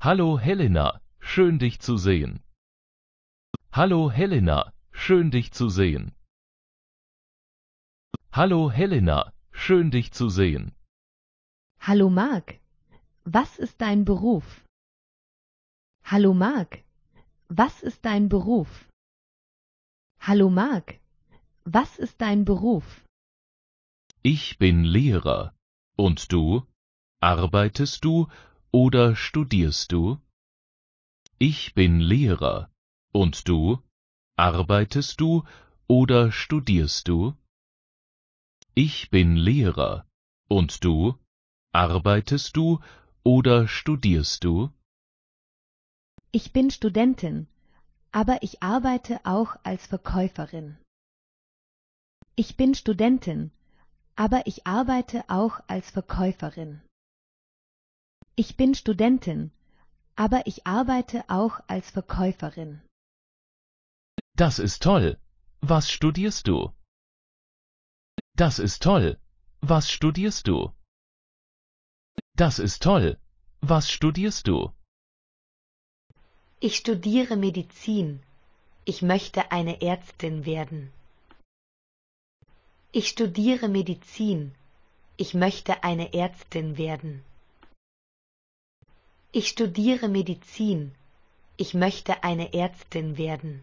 Hallo Helena, schön dich zu sehen. Hallo Helena, schön dich zu sehen. Hallo Helena, schön dich zu sehen. Hallo Mark, was ist dein Beruf? Hallo Mark, was ist dein Beruf? Hallo Mark, was ist dein Beruf? Ich bin Lehrer. Und du? Arbeitest du oder studierst du? Ich bin Lehrer. Und du? Arbeitest du oder studierst du? Ich bin Lehrer. Und du? Arbeitest du oder studierst du? Ich bin Studentin, aber ich arbeite auch als Verkäuferin. Ich bin Studentin, aber ich arbeite auch als Verkäuferin. Ich bin Studentin, aber ich arbeite auch als Verkäuferin. Das ist toll. Was studierst du? Das ist toll. Was studierst du? Das ist toll. Was studierst du? Ich studiere Medizin. Ich möchte eine Ärztin werden. Ich studiere Medizin. Ich möchte eine Ärztin werden. Ich studiere Medizin. Ich möchte eine Ärztin werden.